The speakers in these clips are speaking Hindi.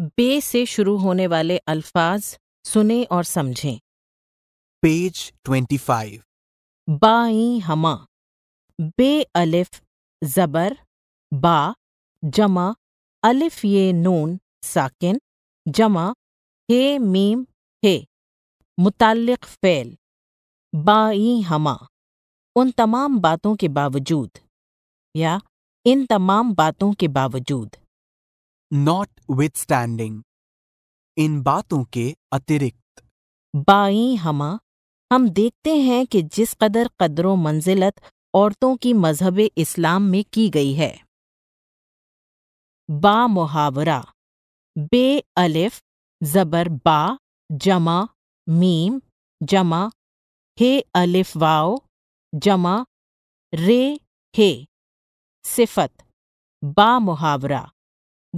बे से शुरू होने वाले अल्फाज सुने और समझें पेज ट्वेंटी फाइव बाई हमा बे अलिफ जबर बा जमा अलिफ ये नून साकिन जमा हे मीम हे मुतलक फ़ैल बाई हमा उन तमाम बातों के बावजूद या इन तमाम बातों के बावजूद नॉट विथ स्टैंडिंग इन बातों के अतिरिक्त बाई हमा हम देखते हैं कि जिस कदर कदर मंजिलत औरतों की मजहब इस्लाम में की गई है बा मुहावरा बे अलिफ जबर बा जमा मीम जमा हे अलिफ वाओ जमा रे हे सिफत बा मुहावरा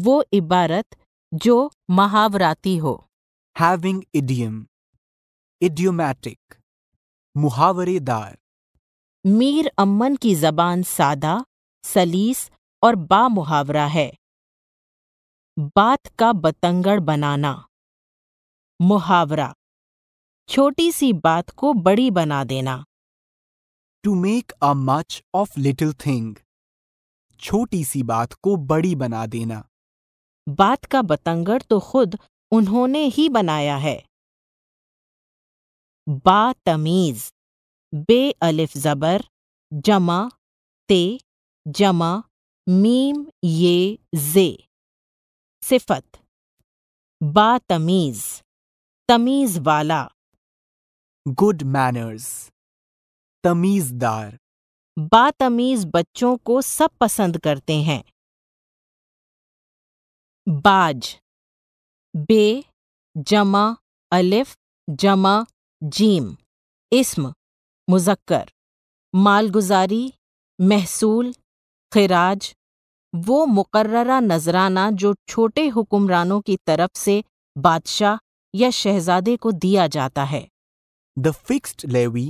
वो इबारत जो महावराती हो हैविंग इडियम इडियोमैटिक मुहावरेदार मीर अमन की जबान सादा सलीस और बा मुहावरा है बात का बतंगड़ बनाना मुहावरा छोटी सी बात को बड़ी बना देना to make a much of little thing छोटी सी बात को बड़ी बना देना बात का बतंगड़ तो खुद उन्होंने ही बनाया है बातमीज बे अलिफ जबर जमा ते जमा मीम ये जे सिफत बातमीज तमीज वाला गुड मैनर्स तमीजदार बातमीज बच्चों को सब पसंद करते हैं बाज बे जमा अलिफ जमा जीम इसम मुजक्कर मालगुजारी महसूल खराज वो मुकर्रा नजराना जो छोटे हुक्मरानों की तरफ से बादशाह या शहजादे को दिया जाता है the fixed levy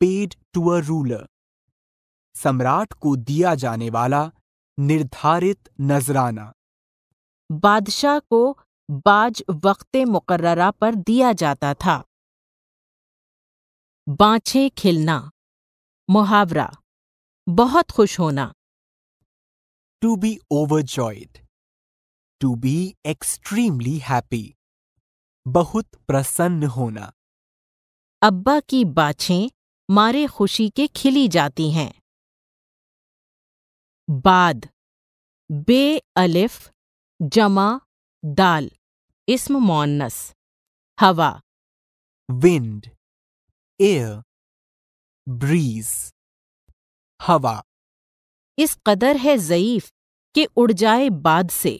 paid to a ruler सम्राट को दिया जाने वाला निर्धारित नजराना बादशाह को बाज वक्त मुकर्रा पर दिया जाता था बाछे खिलना मुहावरा बहुत खुश होना to be overjoyed to be extremely happy बहुत प्रसन्न होना अब्बा की बाछें मारे खुशी के खिली जाती हैं बाद बे अलिफ जमा दाल इस्म मोनस हवा विंड एयर ब्रीज हवा इस कदर है जयीफ कि उड़ जाए बाद से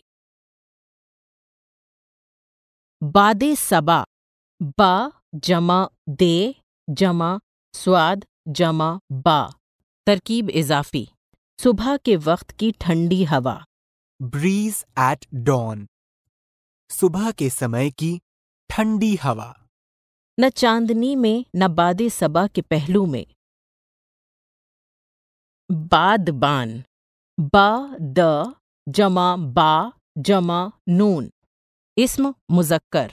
बादे सबा बा जमा दे जमा स्वाद जमा बा तरकीब इजाफी सुबह के वक्त की ठंडी हवा ब्रीज एट डॉन सुबह के समय की ठंडी हवा न चांदनी में न बादे सबा के पहलू में बादबान बा द जमा बा जमा नून इसम मुजक्कर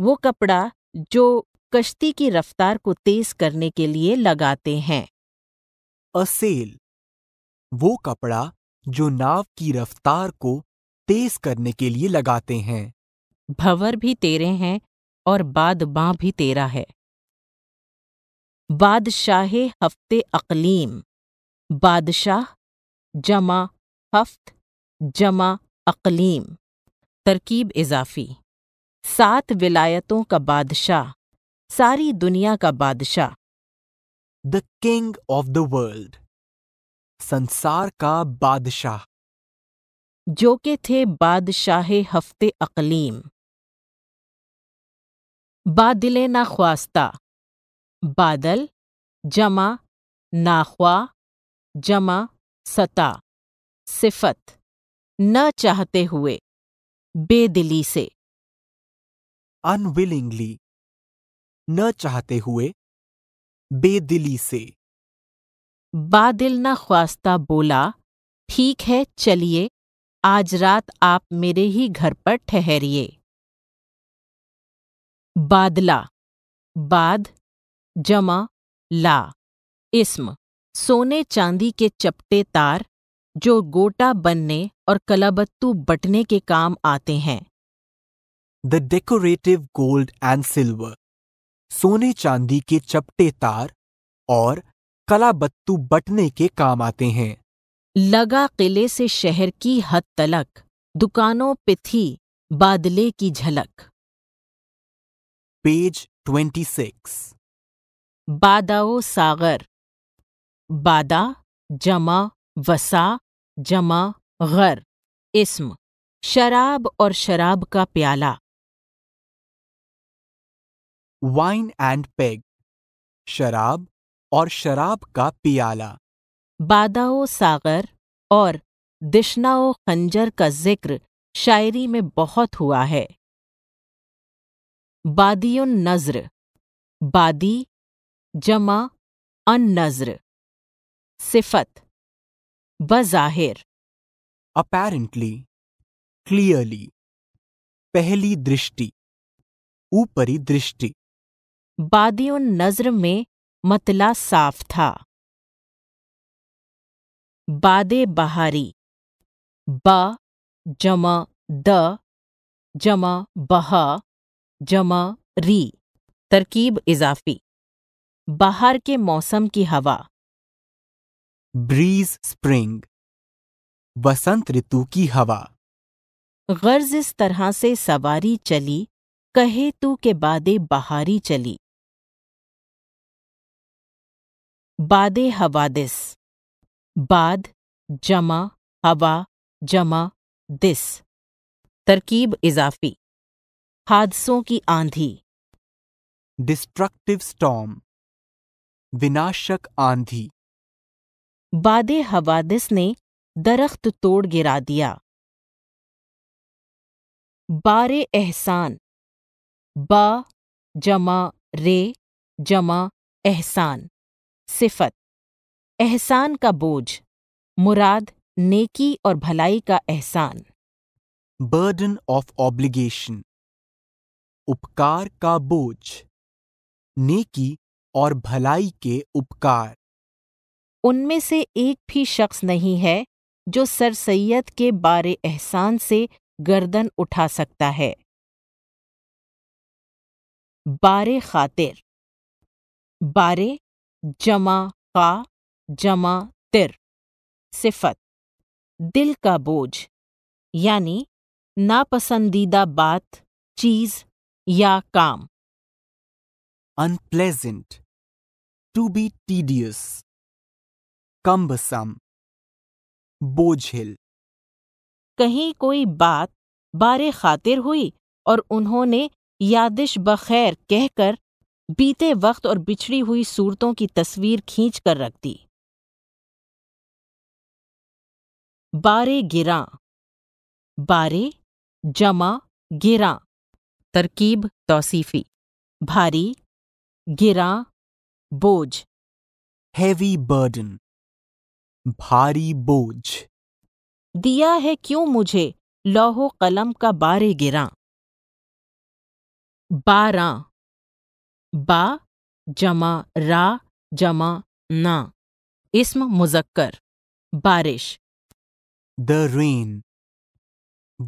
वो कपड़ा जो कश्ती की रफ्तार को तेज करने के लिए लगाते हैं असेल वो कपड़ा जो नाव की रफ्तार को तेज करने के लिए लगाते हैं भंवर भी तेरे हैं और बाद बाँ भी तेरा है बादशाह हफ्ते अकलीम बादशाह जमा हफ्त जमा अकलीम तरकीब इजाफी सात विलायतों का बादशाह सारी दुनिया का बादशाह the king of the world संसार का बादशाह जो के थे बादशाह हफ्ते अकलीम बादल नाख्वास्ता बादल जमा नाख्वा जमा सता सिफत न चाहते हुए बेदिली से अनविलिंगली न चाहते हुए बेदिली से बादिल ना ख्वास्ता बोला ठीक है चलिए आज रात आप मेरे ही घर पर ठहरिए बादला बाद जमा ला इस्म सोने चांदी के चपटे तार जो गोटा बनने और कलाबत्तू बटने के काम आते हैं the decorative gold and silver सोने चांदी के चपटे तार और कला बत्तू बटने के काम आते हैं लगा किले से शहर की हद तलक दुकानों पे थी बादले की झलक पेज सिक्स बादाओ सागर बादा जमा वसा जमा गर इस्म शराब और शराब का प्याला वाइन एंड पेग शराब और शराब का पियाला बादाओ सागर और दिशनाओ खंजर का जिक्र शायरी में बहुत हुआ है बादियुन नज्र बादी जमा अन नज्र सिफत बज़ाहिर अपेरेंटली क्लियरली पहली दृष्टि ऊपरी दृष्टि बादियों नज्र में मतला साफ था बादे बहारी ब जमा द जमा बह जमा री तरकीब इजाफी बाहर के मौसम की हवा ब्रीज स्प्रिंग बसंत ऋतु की हवा गर्ज इस तरह से सवारी चली कहे तू के बादे बहारी चली बाद हवादिस बाद जमा हवा जमा दिस तरकीब इजाफी हादसों की आंधी डिस्ट्रक्टिव स्टॉम विनाशक आंधी बाद हवादिस ने दरख्त तोड़ गिरा दिया बार एहसान बा जमा रे जमा एहसान सिफत एहसान का बोझ मुराद नेकी और भलाई का एहसान बर्डन ऑफ ऑब्लिगेशन उपकार का बोझ नेकी और भलाई के उपकार उनमें से एक भी शख्स नहीं है जो सर सैयद के बारे एहसान से गर्दन उठा सकता है बारे खातिर बारे जमा का जमा तिर सिफत दिल का बोझ यानी नापसंदीदा बात चीज या काम unpleasant to be tedious cumbersome बोझिल कहीं कोई बात बारे खातिर हुई और उन्होंने यादिश बखैर कहकर बीते वक्त और बिछड़ी हुई सूरतों की तस्वीर खींच कर रख दी बारे गिरा बारे जमा गिरा तरकीब तौसीफी भारी गिरा बोझ हैवी बर्डन भारी बोझ दिया है क्यों मुझे लौहो कलम का बारे गिरा बारह बा जमा रा जमा ना इसम मुजक्कर बारिश द रेन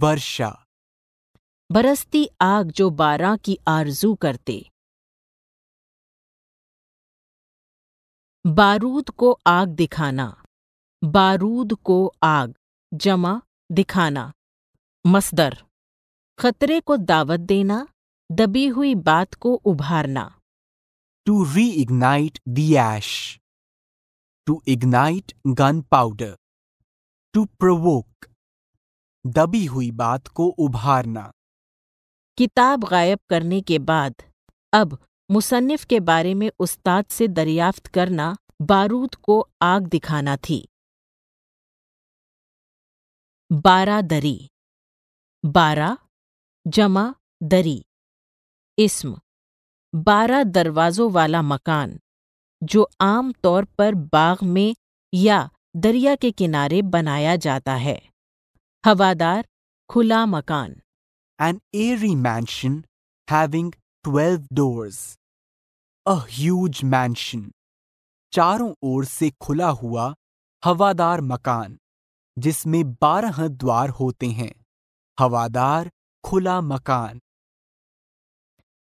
वर्षा बरसती आग जो बारा की आरजू करते बारूद को आग दिखाना बारूद को आग जमा दिखाना मसदर खतरे को दावत देना दबी हुई बात को उभारना to reignite the ash to ignite gunpowder to provoke दबी हुई बात को उभारना किताब गायब करने के बाद अब मुसन्फ के बारे में उस्ताद से दरियाफ्त करना बारूद को आग दिखाना थी बारा दरी बारा जमा दरी इस्म बारह दरवाज़ों वाला मकान जो आम तौर पर बाग में या दरिया के किनारे बनाया जाता है हवादार खुला मकान an airy mansion having twelve doors as mansion चारों ओर से खुला हुआ हवादार मकान जिसमें बारह द्वार होते हैं हवादार खुला मकान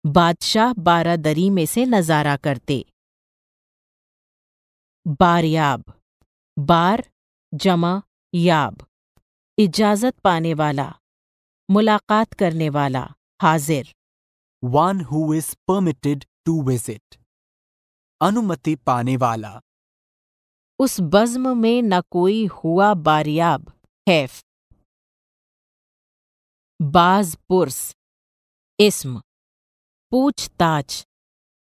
बादशाह बारादरी में से नज़ारा करते बारयाब बार जमा याब इजाजत पाने वाला मुलाकात करने वाला हाजिर one who is permitted to visit अनुमति पाने वाला उस बज्म में न कोई हुआ बारियाब हैफ बाज पुर्स इस्म पूछताछ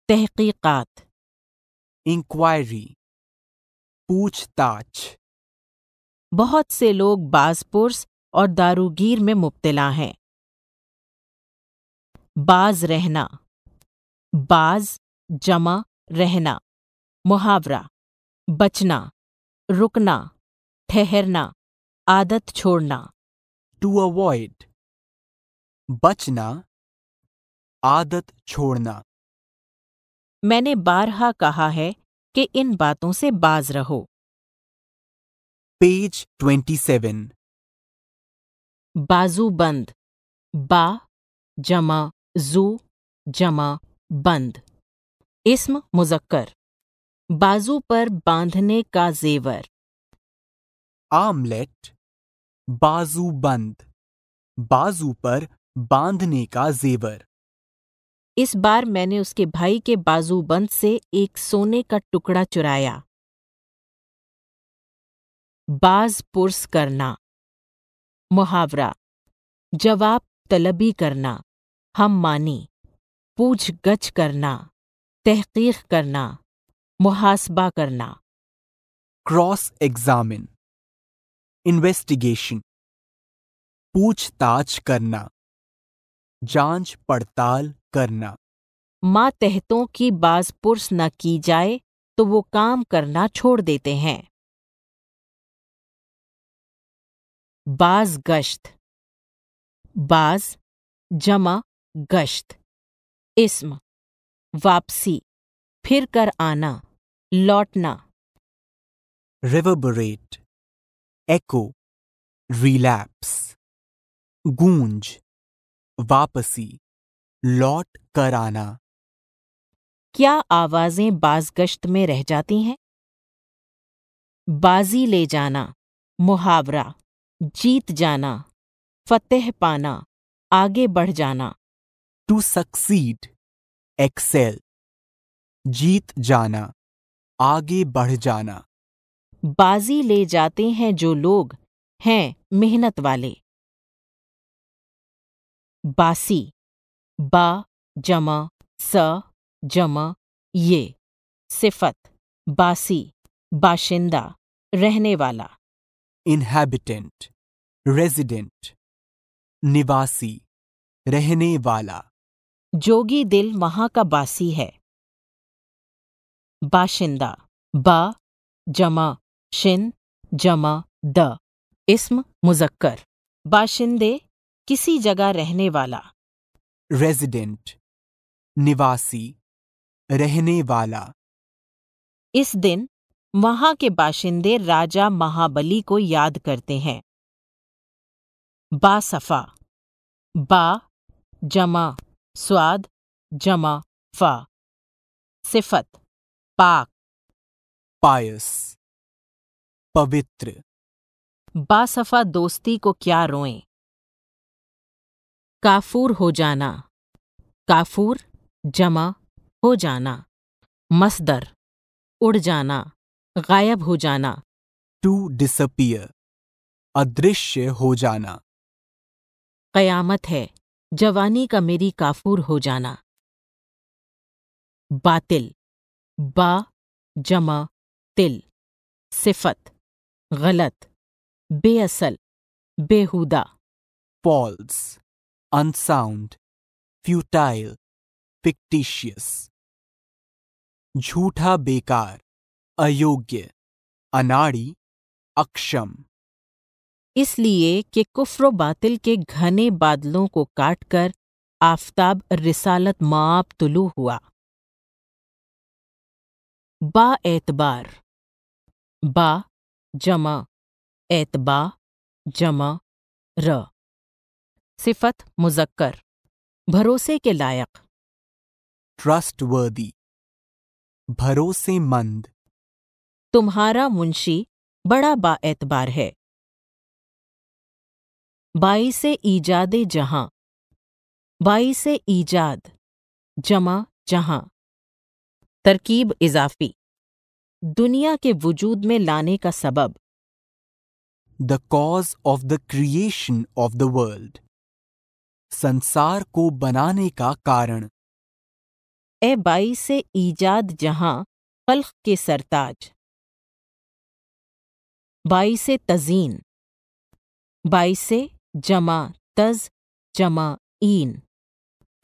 तहकीकात इंक्वायरी पूछताछ बहुत से लोग बाजपुर्स और दारूगीर में मुब्तला हैं बाज रहना बाज जमा रहना मुहावरा बचना रुकना ठहरना आदत छोड़ना टू अवॉइड बचना आदत छोड़ना मैंने बारहा कहा है कि इन बातों से बाज रहो पेज ट्वेंटी सेवन बाजू बंद बा जमा जू जमा बंद इस्म मुजक्कर बाजू पर बांधने का जेवर आमलेट बाजू बंद बाजू पर बांधने का जेवर इस बार मैंने उसके भाई के बाजूबंद से एक सोने का टुकड़ा चुराया बाज पुरस करना मुहावरा जवाब तलबी करना हम मानी पूछ गछ करना तहकीक करना मुहासबा करना क्रॉस एग्जामिन इन्वेस्टिगेशन पूछताछ करना जांच पड़ताल करना माँ तहतों की बाज पुरस न की जाए तो वो काम करना छोड़ देते हैं बाज गश्त बाज जमा गश्त इसम वापसी फिर कर आना लौटना रिवर्बरेट एको रिलैप्स गूंज वापसी लौट कर आना क्या आवाजें बाजगश्त में रह जाती हैं बाजी ले जाना मुहावरा जीत जाना फतेह पाना आगे बढ़ जाना टू सक्सीड एक्सेल जीत जाना आगे बढ़ जाना बाजी ले जाते हैं जो लोग हैं मेहनत वाले बासी बा जमा स जमा ये सिफत बासी बाशिंदा रहने वाला इनहेबिटेंट रेजिडेंट निवासी रहने वाला जोगी दिल वहां का बासी है बाशिंदा बा जमा शिन जमा द इसम मुजक्कर बाशिंदे किसी जगह रहने वाला रेजिडेंट निवासी रहने वाला इस दिन वहां के बाशिंदे राजा महाबली को याद करते हैं बासफा बा जमा स्वाद जमा फा सिफत पाक पायस पवित्र बासफा दोस्ती को क्या रोएं काफूर हो जाना काफूर जमा हो जाना मसदर उड़ जाना गायब हो जाना टू डिसअपियर अदृश्य हो जाना कयामत है जवानी का मेरी काफूर हो जाना बातिल बा जमा तिल सिफत गलत बेअसल बेहुदा पॉल्स अनसाउंड फ्यूटाइल फिक्टिशियस झूठा बेकार अयोग्य अनाड़ी अक्षम इसलिए कि कुफ्र बातिल के घने बादलों को काटकर आफताब रिसालत माप तुलू हुआ बा एतबार बा जमा एतबा जमा र सिफत मुजक्कर भरोसे के लायक ट्रस्टवर्दी भरोसेमंद तुम्हारा मुंशी बड़ा बाएतबार है बाई से ईजाद जहां बाई से ईजाद जमा जहां तरकीब इजाफी दुनिया के वजूद में लाने का सबब the cause of the creation of the world संसार को बनाने का कारण ए बाई से ईजाद जहां खल्क के सरताज बाई से तजीन बाई से जमा तज जमा ईन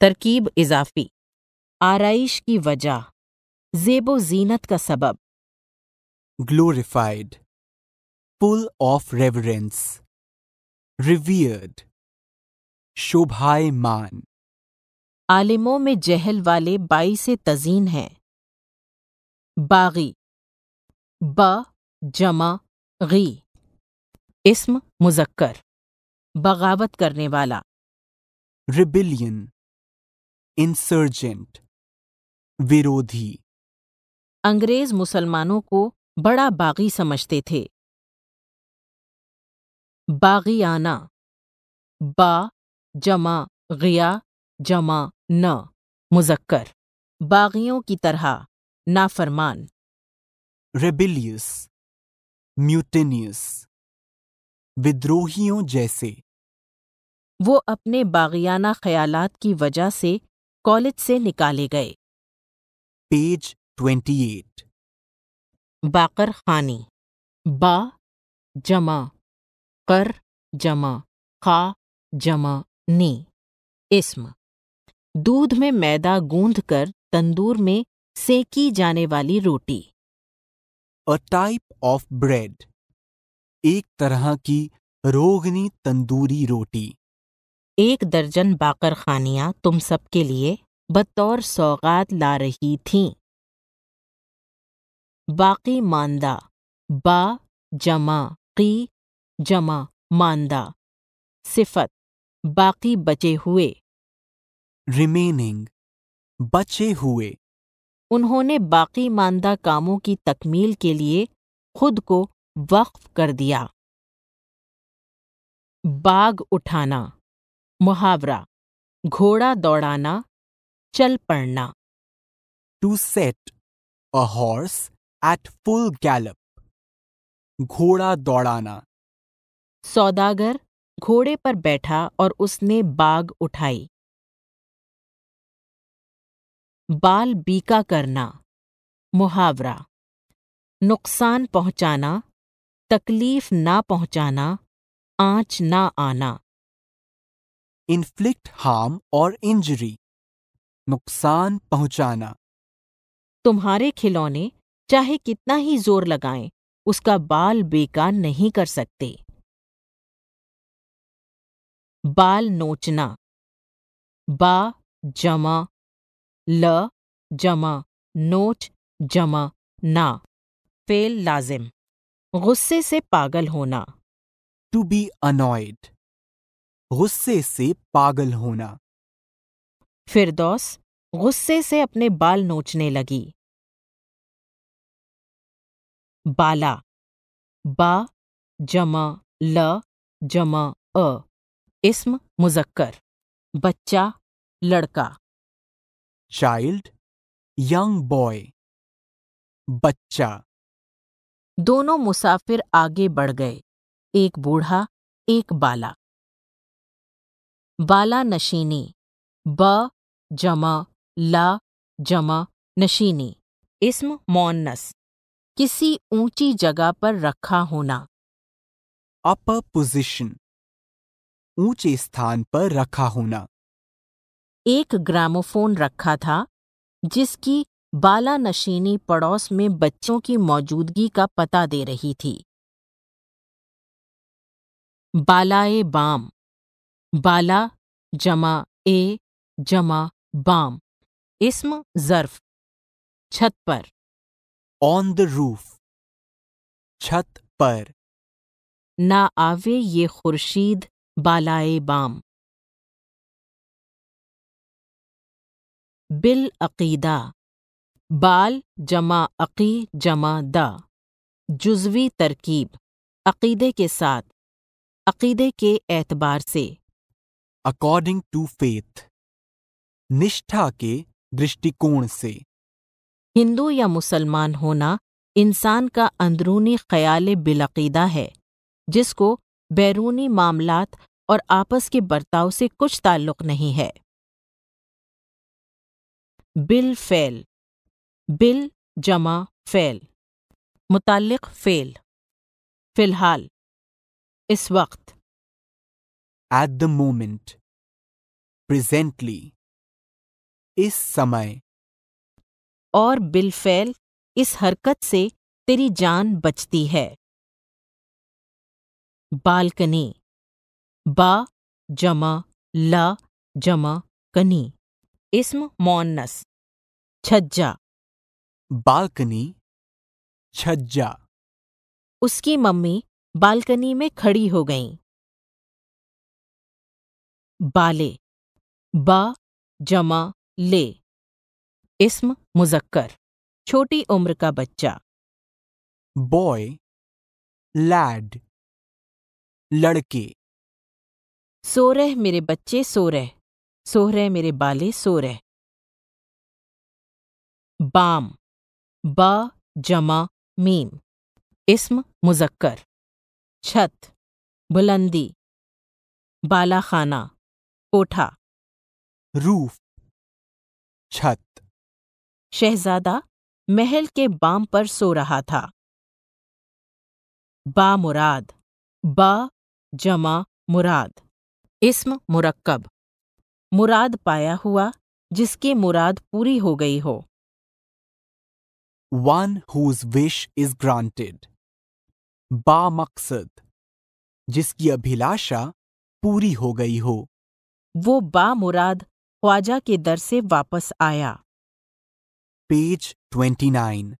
तरकीब इजाफी आराइश की वजह जेबो जीनत का सबब glorified full of reverence revered मान आलिमों में जहल वाले बाई से तजीन हैं बागी ब जमा गी इस्म मुजक्कर बगावत करने वाला रिबिलियन इंसर्जेंट विरोधी अंग्रेज मुसलमानों को बड़ा बागी समझते थे बागियाना बा जमा गिया जमा न मुजक्कर बागियों की तरह नाफरमान रेबिलियस म्यूटेनियस विद्रोहियों जैसे वो अपने बागियाना ख्यालात की वजह से कॉलेज से निकाले गए पेज ट्वेंटी एट बाकर खानी बा जमा कर जमा खा जमा नी इस्म दूध में मैदा गूंध कर तंदूर में सेकी जाने वाली रोटी अ टाइप ऑफ ब्रेड एक तरह की रोगनी तंदूरी रोटी एक दर्जन बाकरखानियां तुम सबके लिए बतौर सौगात ला रही थीं बाकी मांदा बा जमा की जमा मांदा सिफत बाकी बचे हुए रिमेनिंग बचे हुए उन्होंने बाकी मानदा कामों की तकमील के लिए खुद को वक्फ कर दिया बाग उठाना मुहावरा घोड़ा दौड़ाना चल पड़ना to set a horse at full gallop घोड़ा दौड़ाना सौदागर घोड़े पर बैठा और उसने बाग उठाई बाल बीका करना मुहावरा नुकसान पहुंचाना तकलीफ ना पहुंचाना आंच ना आना इन्फ्लिक्ट हार्म और इंजरी नुकसान पहुंचाना तुम्हारे खिलौने चाहे कितना ही जोर लगाएं उसका बाल बेकार नहीं कर सकते बाल नोचना बा जमा ल जमा नोच जमा ना फेल लाजिम गुस्से से पागल होना टू बी अनॉयड गुस्से से पागल होना फिरदौस गुस्से से अपने बाल नोचने लगी बाला बा जमा ल जमा अ इसम मुजक्कर बच्चा लड़का चाइल्ड यंग बॉय बच्चा दोनों मुसाफिर आगे बढ़ गए एक बूढ़ा एक बाला बाला नशीनी ब जमा ला जमा नशीनी इसम मौनस किसी ऊंची जगह पर रखा होना अपर पोजिशन ऊंचे स्थान पर रखा होना एक ग्रामोफोन रखा था जिसकी बाला नशीनी पड़ोस में बच्चों की मौजूदगी का पता दे रही थी बालाए बाम बाला जमा ए जमा बाम इसम जर्फ छत पर ऑन द रूफ छत पर ना आवे ये खुर्शीद बालाए बाम बिल अकीदा बाल जमा अकी जमा द जुजवी तरकीब अकीदे के साथ अकीदे के एतबार से अकॉर्डिंग टू फेथ निष्ठा के दृष्टिकोण से हिंदू या मुसलमान होना इंसान का अंदरूनी ख्याल बिलकीदा है जिसको बैरूनी मामलात और आपस के बर्ताव से कुछ ताल्लुक नहीं है बिल फेल बिल जमा फेल मुतलक फेल फिलहाल इस वक्त एट द मोमेंट प्रेजेंटली इस समय और बिलफेल इस हरकत से तेरी जान बचती है बालकनी बा जमा ला जमा कनी इस्म मौनस छज्जा बालकनी छज्जा उसकी मम्मी बालकनी में खड़ी हो गई बाले बा जमा ले इसम मुजक्कर छोटी उम्र का बच्चा बॉय लैड लड़के सो रह मेरे बच्चे सो सो रहे मेरे बाले सोरह बाम बा जमा मीम इस्म मुजक्कर छत बुलंदी बाला खाना कोठा रूफ छत शहजादा महल के बाम पर सो रहा था बा मुराद बा जमा मुराद इस्म मुरक्कब मुराद पाया हुआ जिसकी मुराद पूरी हो गई हो one whose wish is granted बा मकसद जिसकी अभिलाषा पूरी हो गई हो वो बा मुराद ख्वाजा के दर से वापस आया पेज ट्वेंटी नाइन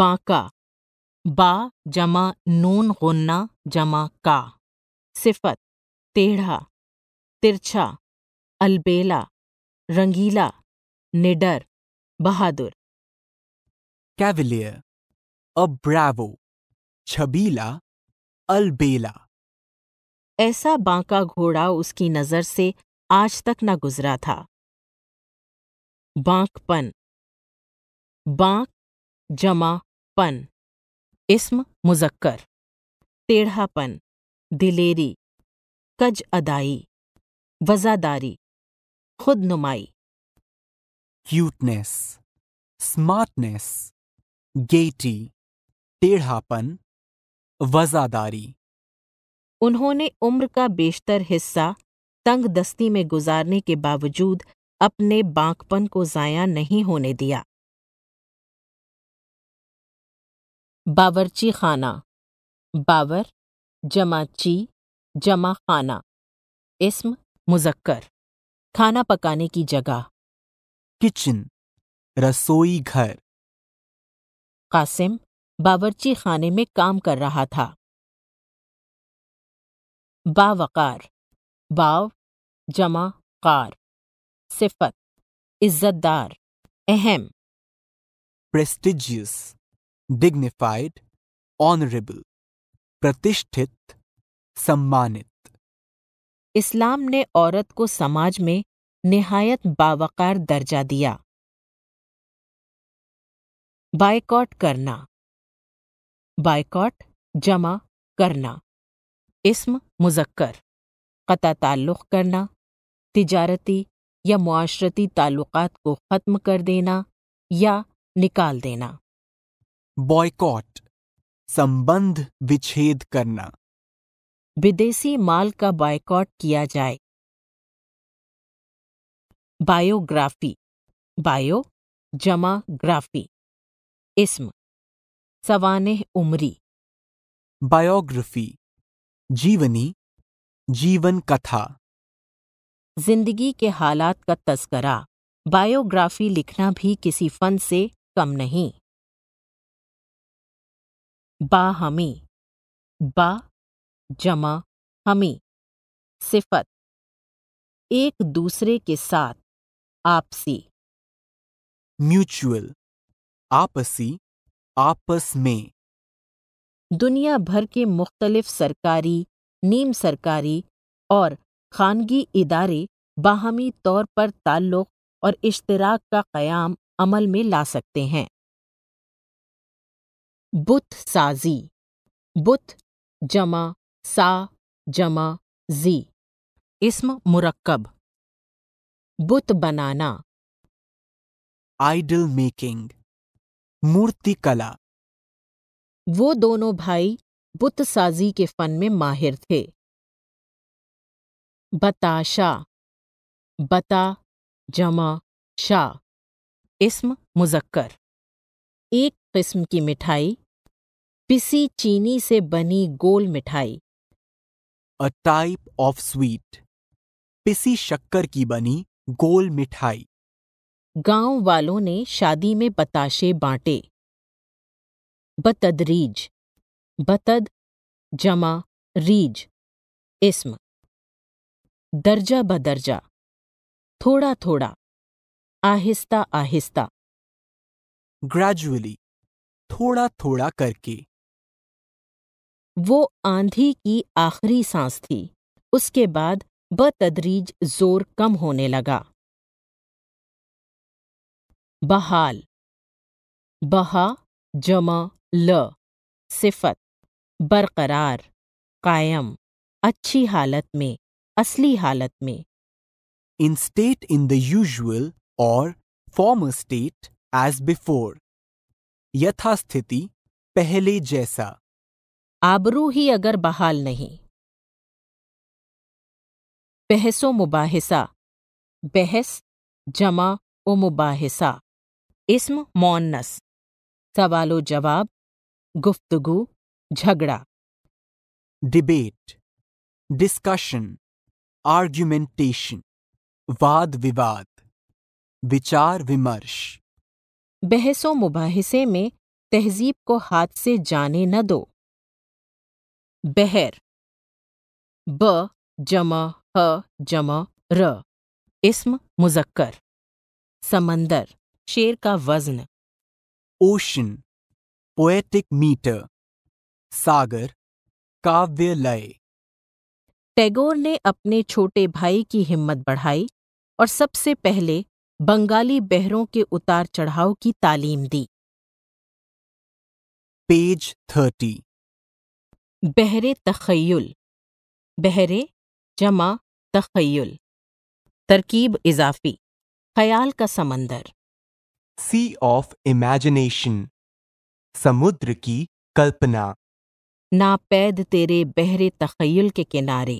बाका बा जमा नून गुन्ना जमा का सिफत टेढ़ा तिरछा अलबेला रंगीला निडर बहादुर कैविलियर a छबीला अलबेला ऐसा बांका घोड़ा उसकी नजर से आज तक न गुजरा था बांकपन बांक जमा पन इसम मुजक्कर टेढ़ापन दिलेरी कज अदाई वजादारी खुद नुमाई क्यूटनेस स्मार्टनेस गेटी टेढ़ापन वजादारी उन्होंने उम्र का बेशतर हिस्सा तंग दस्ती में गुजारने के बावजूद अपने बांकपन को जाया नहीं होने दिया बावरची खाना बावर जमा ची जमा खाना इसम मुजक्कर खाना पकाने की जगह किचन रसोई घर कासिम बावर्ची खाने में काम कर रहा था बावकार बाव जमा कार सिफत इज्जतदार अहम प्रेस्टिजियस डिग्निफाइड ऑनरेबल प्रतिष्ठित सम्मानित इस्लाम ने औरत को समाज में निहायत बावकार दर्जा दिया बायकॉट करना बायकॉट जमा करना इसम मुजक्कर कता ताल्लुक़ करना तिजारती या मुआशरती ताल्लुकात को ख़त्म कर देना या निकाल देना बॉयकॉट संबंध विच्छेद करना विदेशी माल का बायकॉट किया जाए बायोग्राफी बायो जमा ग्राफी इसम सवान उमरी बायोग्राफी जीवनी जीवन कथा जिंदगी के हालात का तस्करा बायोग्राफी लिखना भी किसी फन से कम नहीं बा हमी बा जमा हमी सिफत एक दूसरे के साथ आपसी म्यूचुअल आपसी आपस में दुनिया भर के मुख्तलिफ सरकारी नीम सरकारी और खानगी इदारे बाहमी तौर पर ताल्लुक़ और इश्तराक का क्याम अमल में ला सकते हैं बुत साजी बुत जमा सा जमा जी इसम मुरक्कब बुत बनाना आइडल मेकिंग मूर्ति कला वो दोनों भाई बुत साजी के फन में माहिर थे बताशा बता जमा शाह इसम मुजक्कर एक किस्म की मिठाई पिसी चीनी से बनी गोल मिठाई अ टाइप ऑफ स्वीट पिसी शक्कर की बनी गोल मिठाई गांव वालों ने शादी में बताशे बांटे बतदरीज बतद जमा रीज इस्म दर्जा बदर्जा थोड़ा थोड़ा आहिस्ता आहिस्ता ग्रेजुअली थोड़ा थोड़ा करके वो आंधी की आखिरी सांस थी उसके बाद बतदरीज जोर कम होने लगा बहाल बहा जमा ल सिफत बरकरार कायम अच्छी हालत में असली हालत में in state in the usual और फॉर्मर स्टेट एज बिफोर यथास्थिति पहले जैसा आबरू ही अगर बहाल नहीं बहसो मुबाहिसा बहस जमा व मुबाहिसा इस्म मौन्नस सवालो जवाब गुफ्तगु झगड़ा डिबेट डिस्कशन आर्ग्यूमेंटेशन वाद विवाद विचार विमर्श बहसो मुबाहिसे में तहजीब को हाथ से जाने न दो बहर ब जम ह जम र इस्म मुजक्कर समंदर शेर का वजन ओशन पोएटिक मीटर सागर काव्य लय टैगोर ने अपने छोटे भाई की हिम्मत बढ़ाई और सबसे पहले बंगाली बहरों के उतार चढ़ाव की तालीम दी पेज थर्टी बहरे तखयल बहरे जमा तखयल तरकीब इजाफी ख्याल का समंदर सी ऑफ इमेजिनेशन समुद्र की कल्पना नापैद तेरे बहरे तखयल के किनारे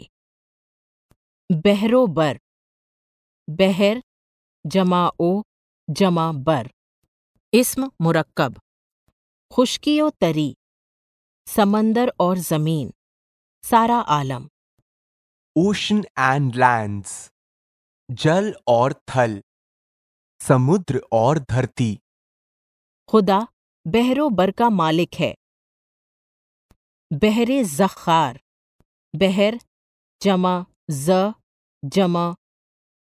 बहरो बर बहर जमा ओ जमा बर इसम मुरक्कब खुशकी तरी समंदर और जमीन सारा आलम ओशन एंड लैंड्स जल और थल समुद्र और धरती खुदा बहरो बर का मालिक है बहरे जखार बहर जमा ज जमा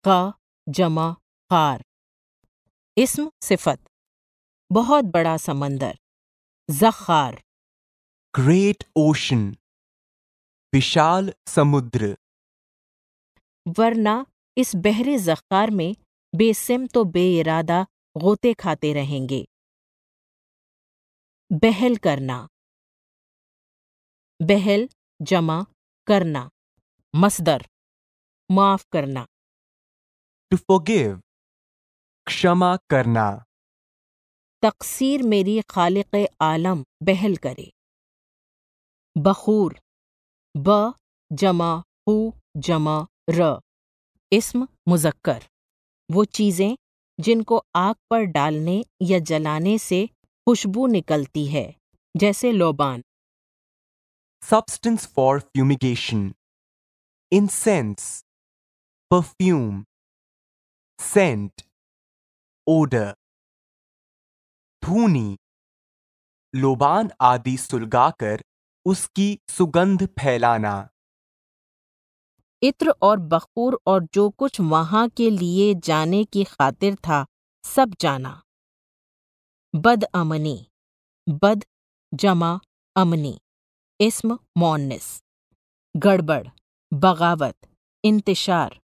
का जमा खार इसम सिफत बहुत बड़ा समंदर जखार ग्रेट ओशन विशाल समुद्र वरना इस बहरे जख्तार में बेसिम तो बेइरादा गोते खाते रहेंगे बहल करना बहल जमा करना मसदर माफ करना टू फॉरगिव क्षमा करना तकसीर मेरी खालिक आलम बहल करे बखूर ब जमा हु जमा र इस्म मुजक्कर वो चीज़ें जिनको आग पर डालने या जलाने से खुशबू निकलती है जैसे लोबान substance for fumigation incense perfume scent odour धूनी लोबान आदि सुलगाकर उसकी सुगंध फैलाना इत्र और बखूर और जो कुछ वहां के लिए जाने की खातिर था सब जाना बद अमनी बद जमा अमनी इसम मोनिस गड़बड़ बगावत इंतशार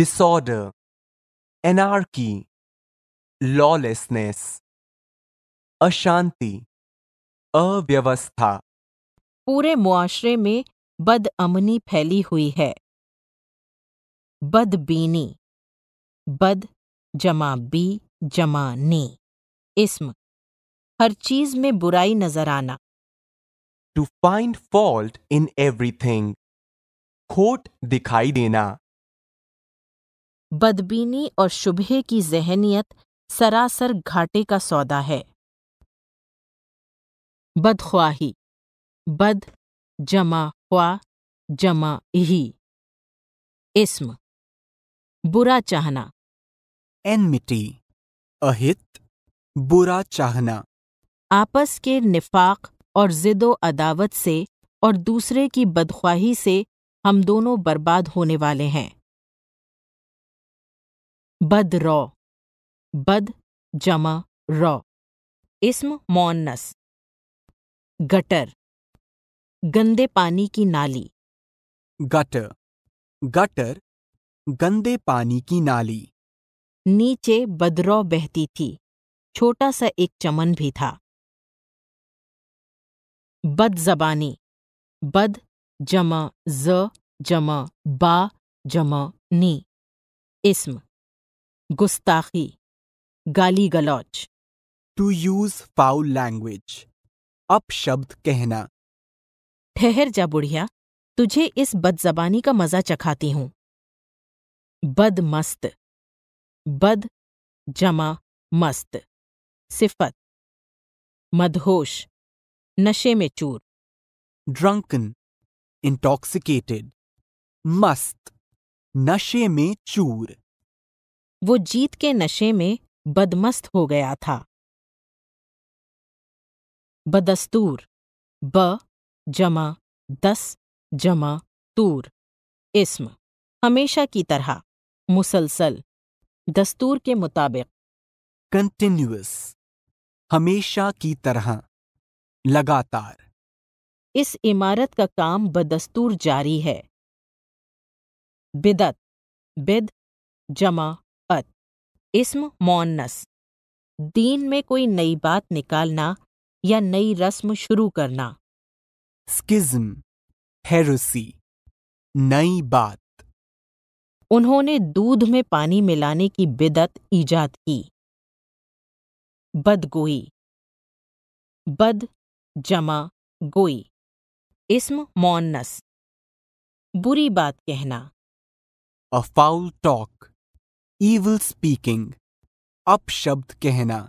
डिसऑर्डर एनार्की लॉलेसनेस अशांति अव्यवस्था पूरे मुआशरे में बदअमनी फैली हुई है बदबीनी बद जमा बी जमा नी इसम हर चीज में बुराई नजर आना to find fault in everything खोट दिखाई देना बदबीनी और शुभे की जहनीत सरासर घाटे का सौदा है बदख्वाही बद जमा ख्वा जमा ही इस्म बुरा चाहना एनमिटी अहित बुरा चाहना आपस के निफाक और जिदो अदावत से और दूसरे की बदख्वाही से हम दोनों बर्बाद होने वाले हैं बद रौ बद जमा रौ इसम मौनस गटर गंदे पानी की नाली गटर गटर गंदे पानी की नाली नीचे बदरौ बहती थी छोटा सा एक चमन भी था बदजबानी बद जम ज जम बा जम नी इस्म गुस्ताखी गाली गलौच टू यूज फाउल लैंग्वेज अपशब्द कहना ठहर जा बुढ़िया तुझे इस बदजबानी का मजा चखाती हूं बदमस्त बद जमा मस्त सिफत मदहोश नशे में चूर ड्रंकन इंटॉक्सिकेटेड मस्त नशे में चूर वो जीत के नशे में बदमस्त हो गया था बदस्तूर ब जमा दस जमा तूर इस्म हमेशा की तरह मुसलसल दस्तूर के मुताबिक कंटिन्यूस हमेशा की तरह लगातार इस इमारत का काम बदस्तूर जारी है बिदत बिद जमा अत इसम मौनस दीन में कोई नई बात निकालना या नई रस्म शुरू करना स्किज्म हेरोसी नई बात उन्होंने दूध में पानी मिलाने की बिदत ईजाद की बदगोई बद जमा गोई इस्म मौनस बुरी बात कहना a foul talk evil speaking अपशब्द कहना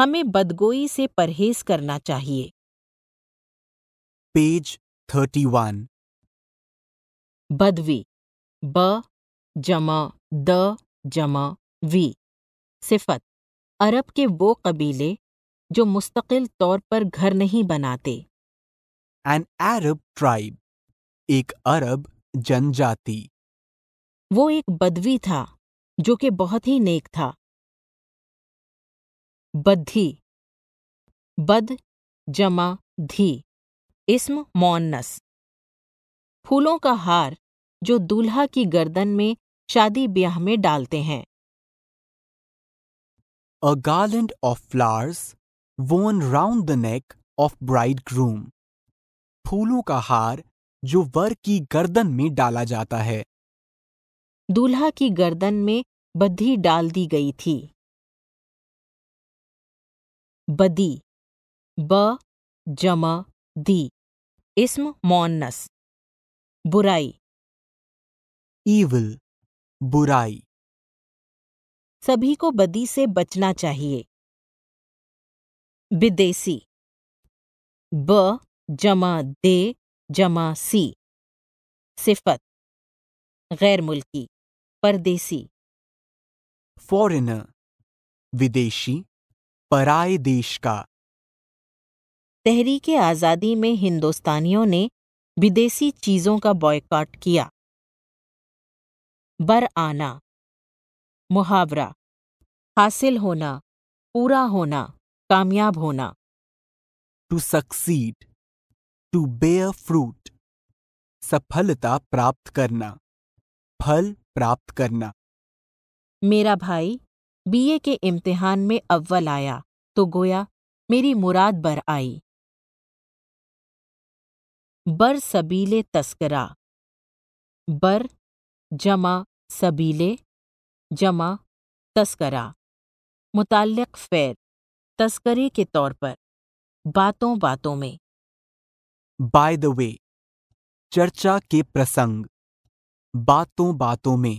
हमें बदगोई से परहेज करना चाहिए पेज थर्टी वन बदवी ब जमा द जमा वी सिफत अरब के वो कबीले जो मुस्तकिल तौर पर घर नहीं बनाते एन अरब ट्राइब एक अरब जनजाति वो एक बदवी था जो कि बहुत ही नेक था बद्धी बद जमा धी इस्म मौनस फूलों का हार जो दूल्हा की गर्दन में शादी ब्याह में डालते हैं a garland of flowers worn round the neck of bride groom फूलों का हार जो वर की गर्दन में डाला जाता है दूल्हा की गर्दन में बद्धी डाल दी गई थी बदी ब जमा दी इस्म मोन्नस बुराई ईवल बुराई सभी को बदी से बचना चाहिए विदेशी ब जमा दे जमा सी सिफत गैर मुल्की परदेसी फॉरेनर विदेशी पराए देश का तहरीक आज़ादी में हिंदुस्तानियों ने विदेशी चीज़ों का बॉयकॉट किया बर आना मुहावरा हासिल होना पूरा होना कामयाब होना to succeed to bear fruit सफलता प्राप्त करना फल प्राप्त करना मेरा भाई बीए के इम्तिहान में अव्वल आया तो गोया मेरी मुराद बर आई बर सबीले तस्करा बर जमा सबीले जमा तस्करा मुतलक फ़ैर तस्करे के तौर पर बातों बातों में बाय द वे चर्चा के प्रसंग बातों बातों में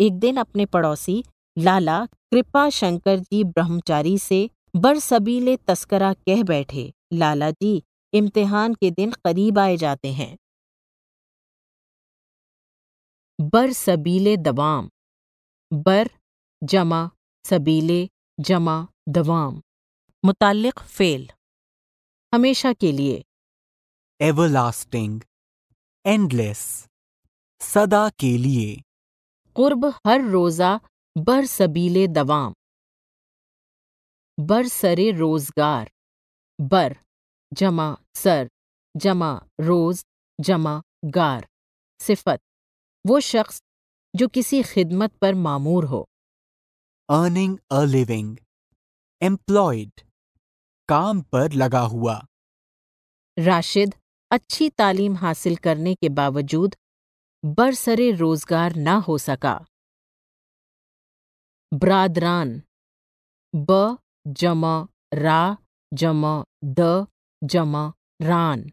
एक दिन अपने पड़ोसी लाला कृपा शंकर जी ब्रह्मचारी से बरसबीले तस्करा कह बैठे लाला जी इम्तिहान के दिन करीब आए जाते हैं बर सबीले दवाम बर जमा सबीले जमा दवाम मुतालिक फेल हमेशा के लिए एवरलास्टिंग एंडलेस सदा के लिए कुर्ब हर रोज़ा बरसबीले दवाम सरे रोज़गार बर जमा सर जमा रोज़ जमा गार सिफत वो शख्स जो किसी खिदमत पर मामूर हो अर्निंग अ लिविंग एम्प्लॉयड काम पर लगा हुआ राशिद अच्छी तालीम हासिल करने के बावजूद बरसरे रोजगार ना हो सका ब्रादरान ब जम रा जम द जम रान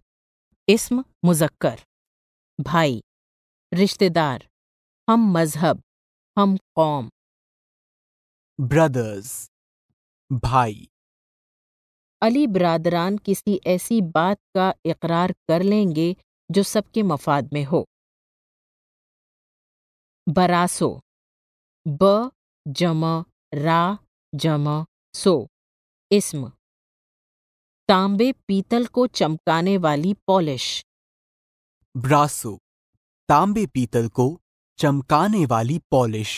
इसम मुजक्कर भाई रिश्तेदार हम मजहब हम कौम ब्रदर्स भाई अली ब्रादरान किसी ऐसी बात का इकरार कर लेंगे जो सबके मफाद में हो बरासो ब जम रा जम सो इसम तांबे पीतल को चमकाने वाली पॉलिश ब्रासो तांबे पीतल को चमकाने वाली पॉलिश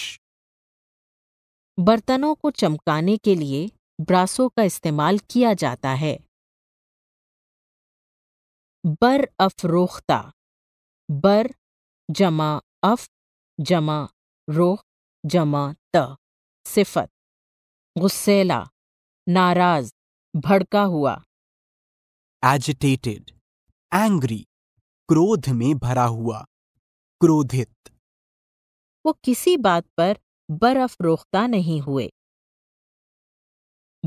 बर्तनों को चमकाने के लिए ब्रासो का इस्तेमाल किया जाता है बर अफरोख्ता बर जमा अफ जमा रोह जमा त सिफत गुस्सेला नाराज भड़का हुआ एजिटेटेड एंग्री क्रोध में भरा हुआ क्रोधित वो किसी बात पर बर्फ रोकता नहीं हुए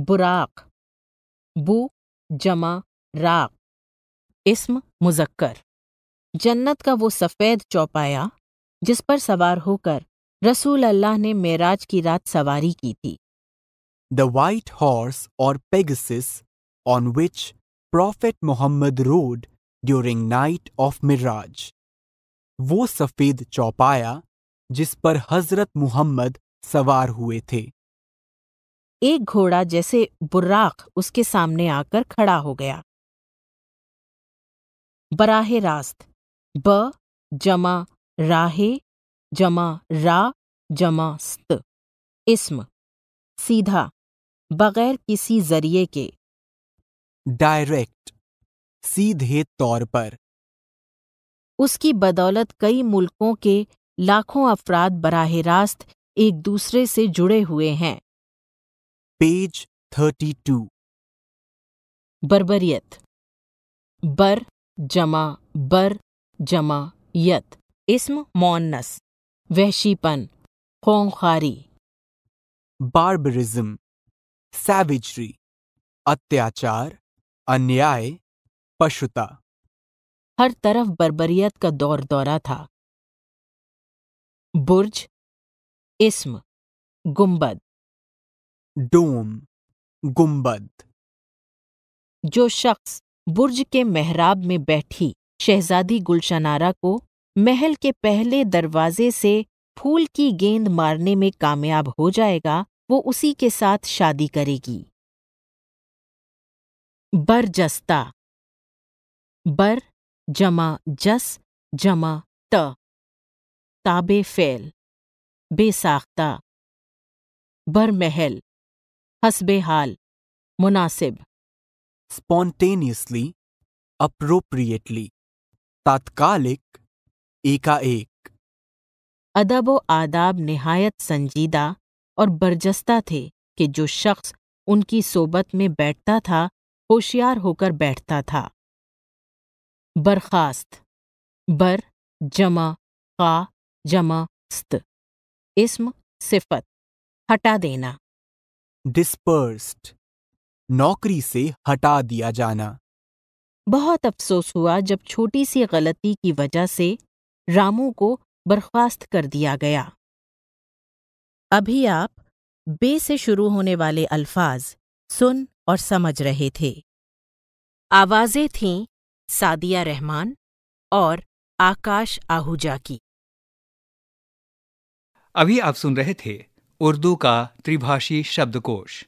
बुराक बू जमा राक इसम मुजक्कर जन्नत का वो सफ़ेद चौपाया जिस पर सवार होकर रसूल अल्लाह ने मेराज की रात सवारी की थी द वाइट हॉर्स और Pegasus on which prophet Mohammad rode during night of Miraj वो सफेद चौपाया जिस पर हजरत मोहम्मद सवार हुए थे एक घोड़ा जैसे बुर्राक उसके सामने आकर खड़ा हो गया बराह रास्त ब जमा राहे जमा रा जमा स्त इसम सीधा बगैर किसी जरिए के डायरेक्ट सीधे तौर पर उसकी बदौलत कई मुल्कों के लाखों अफराद बराह रास्त एक दूसरे से जुड़े हुए हैं पेज थर्टी टू बरबरियत बर जमा बर जमा यत इसम मौनस वहशीपन खोखारी बार्बरिज्म सैविजरी अत्याचार अन्याय पशुता हर तरफ बर्बरियत का दौर दौरा था बुर्ज इसम गुंबद डोम गुंबद जो शख्स बुर्ज के मेहराब में बैठी शहजादी गुलशनारा को महल के पहले दरवाजे से फूल की गेंद मारने में कामयाब हो जाएगा वो उसी के साथ शादी करेगी बरजस्ता बर जमा जस जमा त ताबे फैल बेसाख्ता बरमहल हसबे हाल मुनासिब स्पॉन्टेनियसली अप्रोप्रिएटली तात्कालिक एकाएक अदब व आदाब नहायत संजीदा और बर्जस्ता थे कि जो शख्स उनकी सोबत में बैठता था होशियार होकर बैठता था बर्खास्त बर जमा का जमा स्त इसम सिफत हटा देना डिस्पर्स्ड नौकरी से हटा दिया जाना बहुत अफसोस हुआ जब छोटी सी गलती की वजह से रामू को बर्खास्त कर दिया गया अभी आप बे से शुरू होने वाले अल्फाज सुन और समझ रहे थे आवाज़ें थीं सादिया रहमान और आकाश आहूजा की अभी आप सुन रहे थे उर्दू का त्रिभाषी शब्दकोश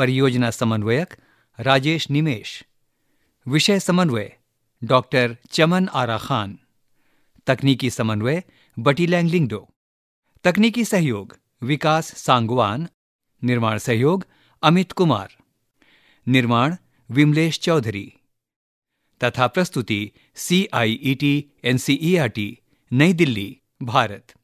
परियोजना समन्वयक राजेश निमेश विषय समन्वय डॉक्टर चमन आरा खान तकनीकी समन्वय बटी लैंगलिंगडो तकनीकी सहयोग विकास सांगवान निर्माण सहयोग अमित कुमार निर्माण विमलेश चौधरी तथा प्रस्तुति C I E T N C E R T Nai Delhi Bharat